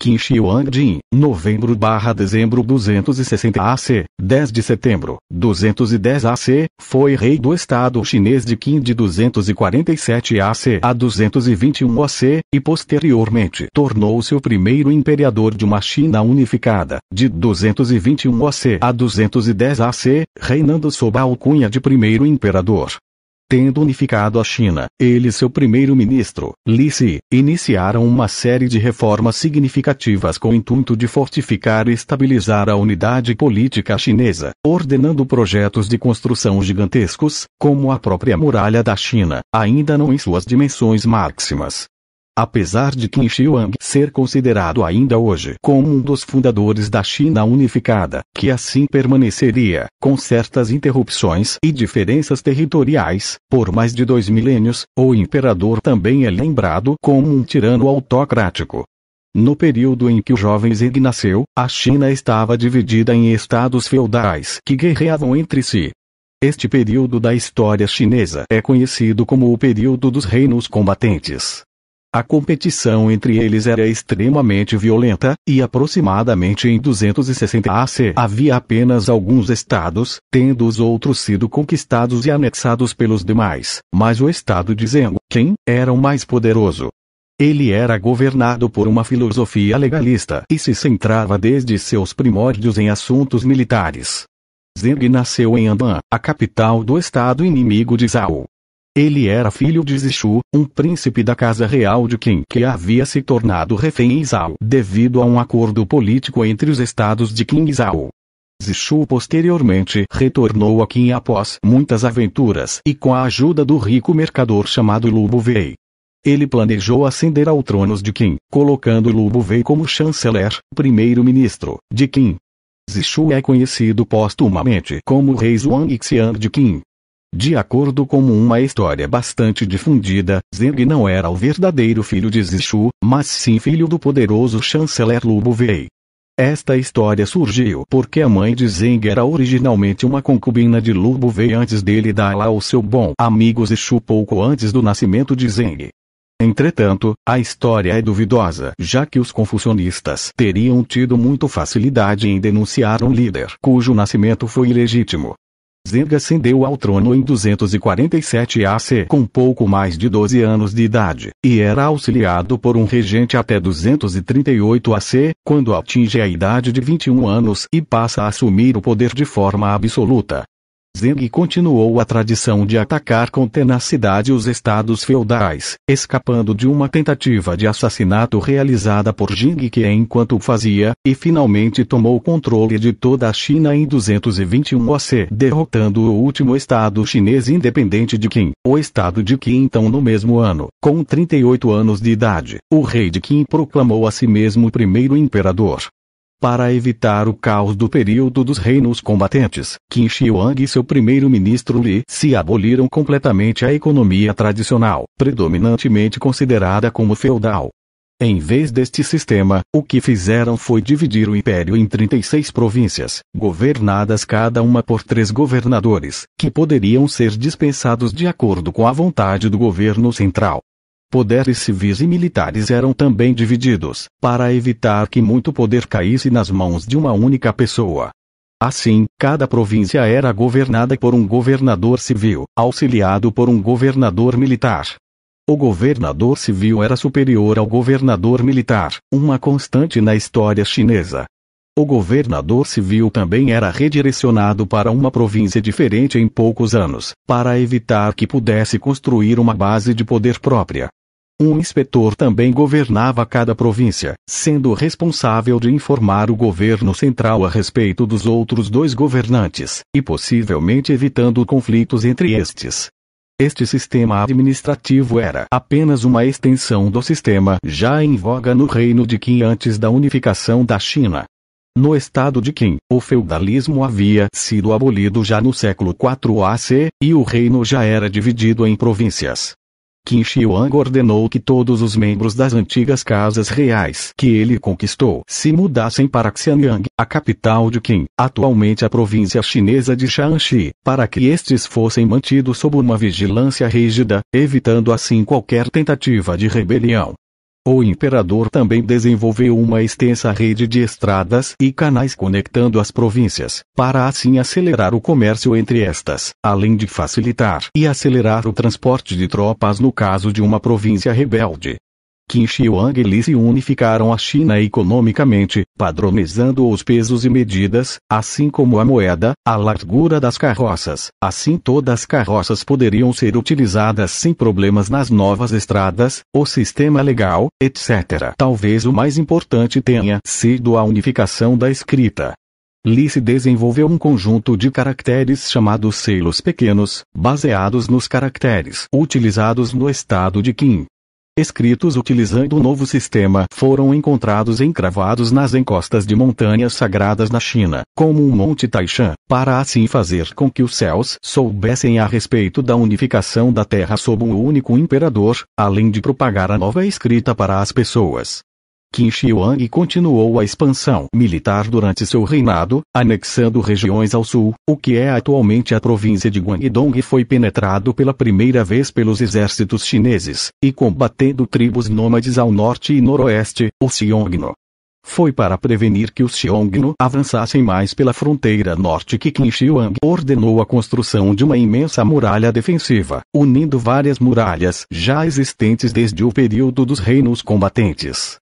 Qinxiuangdin, novembro barra dezembro 260 AC, 10 de setembro, 210 AC, foi rei do estado chinês de Qin de 247 AC a 221 AC, e posteriormente tornou-se o primeiro imperador de uma China unificada, de 221 AC a 210 AC, reinando sob a alcunha de primeiro imperador. Tendo unificado a China, ele e seu primeiro-ministro, Li Si, iniciaram uma série de reformas significativas com o intuito de fortificar e estabilizar a unidade política chinesa, ordenando projetos de construção gigantescos, como a própria Muralha da China, ainda não em suas dimensões máximas, Apesar de Qin Shi Huang ser considerado ainda hoje como um dos fundadores da China unificada, que assim permaneceria, com certas interrupções e diferenças territoriais, por mais de dois milênios, o imperador também é lembrado como um tirano autocrático. No período em que o jovem Zheng nasceu, a China estava dividida em estados feudais que guerreavam entre si, este período da história chinesa é conhecido como o período dos reinos combatentes. A competição entre eles era extremamente violenta, e aproximadamente em 260 AC havia apenas alguns estados, tendo os outros sido conquistados e anexados pelos demais, mas o estado de Zengo, quem, era o mais poderoso. Ele era governado por uma filosofia legalista e se centrava desde seus primórdios em assuntos militares. Zeng nasceu em Andan, a capital do estado inimigo de Zhao. Ele era filho de Zixu, um príncipe da casa real de Qin que havia se tornado refém Zhao devido a um acordo político entre os estados de Qin e Zhao. Zixu posteriormente retornou a Qin após muitas aventuras e com a ajuda do rico mercador chamado Lubu Wei. Ele planejou ascender ao trono de Qin, colocando Lubu Wei como chanceler, primeiro-ministro, de Qin. Zixu é conhecido postumamente como Rei Zhuang Xian de Qin. De acordo com uma história bastante difundida, Zeng não era o verdadeiro filho de Zixu, mas sim filho do poderoso chanceler Lubu Wei. Esta história surgiu porque a mãe de Zeng era originalmente uma concubina de Lubu Wei antes dele dar lá o seu bom amigo Zixu pouco antes do nascimento de Zeng. Entretanto, a história é duvidosa, já que os confucionistas teriam tido muito facilidade em denunciar um líder cujo nascimento foi ilegítimo. Zenga ascendeu ao trono em 247 AC com pouco mais de 12 anos de idade, e era auxiliado por um regente até 238 AC, quando atinge a idade de 21 anos e passa a assumir o poder de forma absoluta. Zeng continuou a tradição de atacar com tenacidade os estados feudais, escapando de uma tentativa de assassinato realizada por Jing Que enquanto o fazia, e finalmente tomou o controle de toda a China em 221 AC, derrotando o último estado chinês independente de Qin, o estado de Qin então no mesmo ano, com 38 anos de idade, o rei de Qin proclamou a si mesmo primeiro imperador para evitar o caos do período dos reinos combatentes, Qin Shi Huang e seu primeiro-ministro Li se aboliram completamente a economia tradicional, predominantemente considerada como feudal. Em vez deste sistema, o que fizeram foi dividir o império em 36 províncias, governadas cada uma por três governadores, que poderiam ser dispensados de acordo com a vontade do governo central. Poderes civis e militares eram também divididos, para evitar que muito poder caísse nas mãos de uma única pessoa. Assim, cada província era governada por um governador civil, auxiliado por um governador militar. O governador civil era superior ao governador militar, uma constante na história chinesa. O governador civil também era redirecionado para uma província diferente em poucos anos, para evitar que pudesse construir uma base de poder própria. Um inspetor também governava cada província, sendo responsável de informar o governo central a respeito dos outros dois governantes, e possivelmente evitando conflitos entre estes. Este sistema administrativo era apenas uma extensão do sistema já em voga no reino de Qin antes da unificação da China. No estado de Qin, o feudalismo havia sido abolido já no século IV AC, e o reino já era dividido em províncias. Qin Shi Huang ordenou que todos os membros das antigas casas reais que ele conquistou se mudassem para Xianyang, a capital de Qin, atualmente a província chinesa de Shaanxi, para que estes fossem mantidos sob uma vigilância rígida, evitando assim qualquer tentativa de rebelião. O imperador também desenvolveu uma extensa rede de estradas e canais conectando as províncias, para assim acelerar o comércio entre estas, além de facilitar e acelerar o transporte de tropas no caso de uma província rebelde. Qin Shi Huang e Li se unificaram a China economicamente, padronizando os pesos e medidas, assim como a moeda, a largura das carroças. Assim todas as carroças poderiam ser utilizadas sem problemas nas novas estradas, o sistema legal, etc. Talvez o mais importante tenha sido a unificação da escrita. Li se desenvolveu um conjunto de caracteres chamados selos pequenos, baseados nos caracteres utilizados no estado de Qin escritos utilizando o novo sistema foram encontrados encravados nas encostas de montanhas sagradas na China, como o Monte Taishan, para assim fazer com que os céus soubessem a respeito da unificação da terra sob um único imperador, além de propagar a nova escrita para as pessoas. Qin Shi Huang continuou a expansão militar durante seu reinado, anexando regiões ao sul, o que é atualmente a província de Guangdong e foi penetrado pela primeira vez pelos exércitos chineses, e combatendo tribos nômades ao norte e noroeste, o Xiongnu. Foi para prevenir que os Xiongnu avançassem mais pela fronteira norte que Qin Shi Huang ordenou a construção de uma imensa muralha defensiva, unindo várias muralhas já existentes desde o período dos reinos combatentes.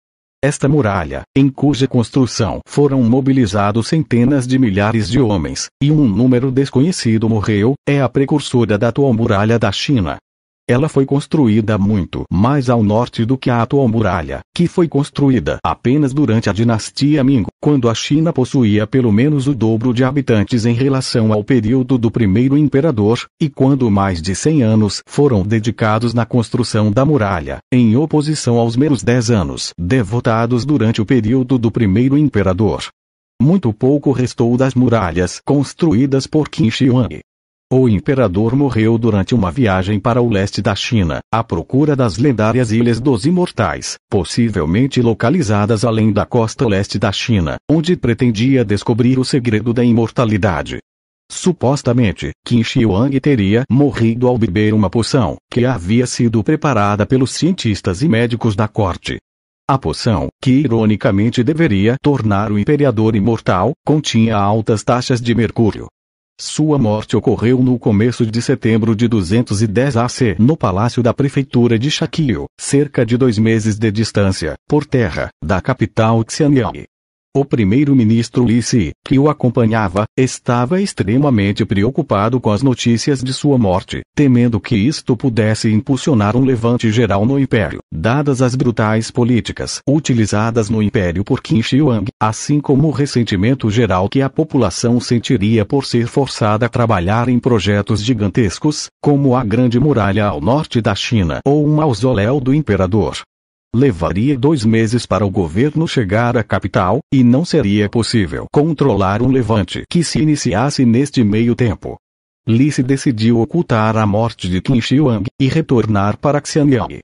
Esta muralha, em cuja construção foram mobilizados centenas de milhares de homens, e um número desconhecido morreu, é a precursora da atual muralha da China. Ela foi construída muito mais ao norte do que a atual muralha, que foi construída apenas durante a dinastia Ming, quando a China possuía pelo menos o dobro de habitantes em relação ao período do primeiro imperador, e quando mais de 100 anos foram dedicados na construção da muralha, em oposição aos meros 10 anos devotados durante o período do primeiro imperador. Muito pouco restou das muralhas construídas por Qin Shi Huang. O imperador morreu durante uma viagem para o leste da China, à procura das lendárias Ilhas dos Imortais, possivelmente localizadas além da costa leste da China, onde pretendia descobrir o segredo da imortalidade. Supostamente, Qin Shi Huang teria morrido ao beber uma poção, que havia sido preparada pelos cientistas e médicos da corte. A poção, que ironicamente deveria tornar o imperador imortal, continha altas taxas de mercúrio, sua morte ocorreu no começo de setembro de 210 AC no palácio da prefeitura de Shaquille, cerca de dois meses de distância, por terra, da capital Xianyang. O primeiro-ministro Si, que o acompanhava, estava extremamente preocupado com as notícias de sua morte, temendo que isto pudesse impulsionar um levante geral no império, dadas as brutais políticas utilizadas no império por Qin Shi Huang, assim como o ressentimento geral que a população sentiria por ser forçada a trabalhar em projetos gigantescos, como a Grande Muralha ao norte da China ou um mausoléu do imperador. Levaria dois meses para o governo chegar à capital, e não seria possível controlar um levante que se iniciasse neste meio tempo. Li se decidiu ocultar a morte de Qin Xiang, e retornar para Xianyang.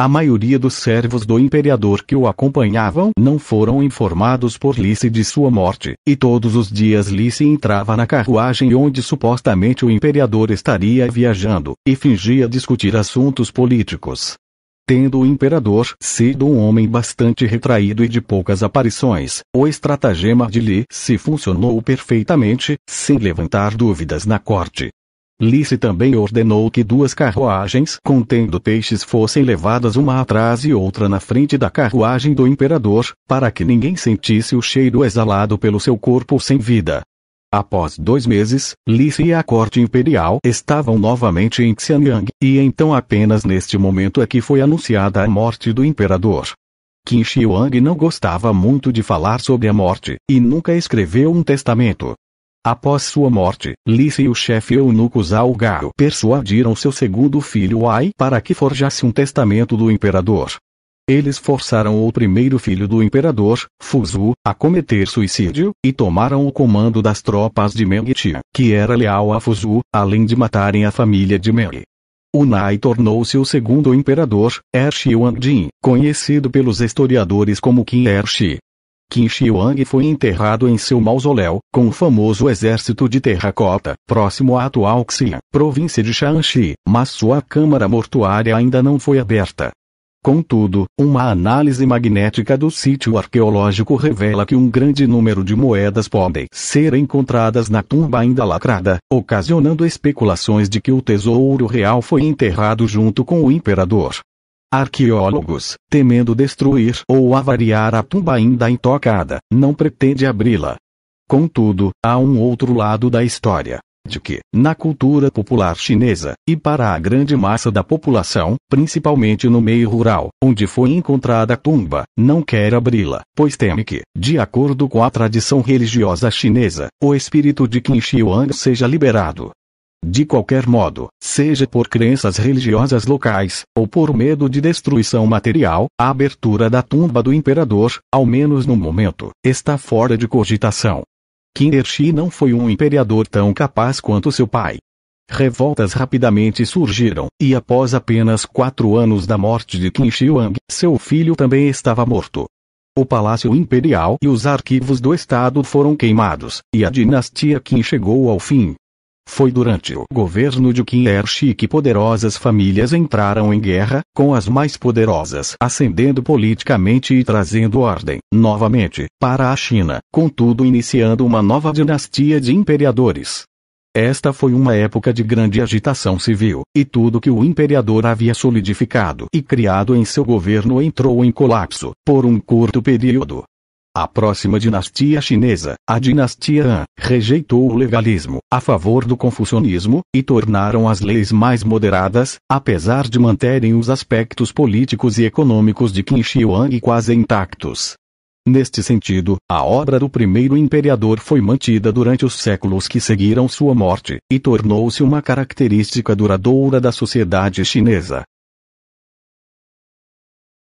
A maioria dos servos do imperador que o acompanhavam não foram informados por Lice de sua morte, e todos os dias Lice entrava na carruagem onde supostamente o imperador estaria viajando, e fingia discutir assuntos políticos. Tendo o imperador sido um homem bastante retraído e de poucas aparições, o estratagema de Li se funcionou perfeitamente, sem levantar dúvidas na corte. se também ordenou que duas carruagens contendo peixes fossem levadas uma atrás e outra na frente da carruagem do imperador, para que ninguém sentisse o cheiro exalado pelo seu corpo sem vida. Após dois meses, Lice e a corte imperial estavam novamente em Xianyang, e então apenas neste momento é que foi anunciada a morte do imperador. Qin Shi Huang não gostava muito de falar sobre a morte, e nunca escreveu um testamento. Após sua morte, Lice e o chefe eunuco Zhao Gao persuadiram seu segundo filho Wai para que forjasse um testamento do imperador. Eles forçaram o primeiro filho do imperador, Fuzhu a cometer suicídio, e tomaram o comando das tropas de Meng Tian, que era leal a Fuzhu, além de matarem a família de Meng. Nai tornou-se o segundo imperador, Er Jin, conhecido pelos historiadores como Qin Er Shi. Qin Xiuang foi enterrado em seu mausoléu, com o famoso exército de terracota, próximo à atual Xian, província de Shaanxi, mas sua câmara mortuária ainda não foi aberta. Contudo, uma análise magnética do sítio arqueológico revela que um grande número de moedas podem ser encontradas na tumba ainda lacrada, ocasionando especulações de que o tesouro real foi enterrado junto com o imperador. Arqueólogos, temendo destruir ou avariar a tumba ainda intocada, não pretende abri-la. Contudo, há um outro lado da história, de que, na cultura popular chinesa, e para a grande massa da população, principalmente no meio rural, onde foi encontrada a tumba, não quer abri-la, pois teme que, de acordo com a tradição religiosa chinesa, o espírito de Qin Shi Huang seja liberado. De qualquer modo, seja por crenças religiosas locais, ou por medo de destruição material, a abertura da tumba do imperador, ao menos no momento, está fora de cogitação. Qin não foi um imperador tão capaz quanto seu pai. Revoltas rapidamente surgiram, e após apenas quatro anos da morte de Qin Shi Huang, seu filho também estava morto. O palácio imperial e os arquivos do estado foram queimados, e a dinastia Qin chegou ao fim. Foi durante o governo de Kinhershi que poderosas famílias entraram em guerra, com as mais poderosas ascendendo politicamente e trazendo ordem, novamente, para a China, contudo iniciando uma nova dinastia de imperadores. Esta foi uma época de grande agitação civil, e tudo que o imperador havia solidificado e criado em seu governo entrou em colapso, por um curto período, a próxima dinastia chinesa, a dinastia Han, rejeitou o legalismo a favor do confucionismo e tornaram as leis mais moderadas, apesar de manterem os aspectos políticos e econômicos de Qin Shi Huang quase intactos. Neste sentido, a obra do primeiro imperador foi mantida durante os séculos que seguiram sua morte, e tornou-se uma característica duradoura da sociedade chinesa.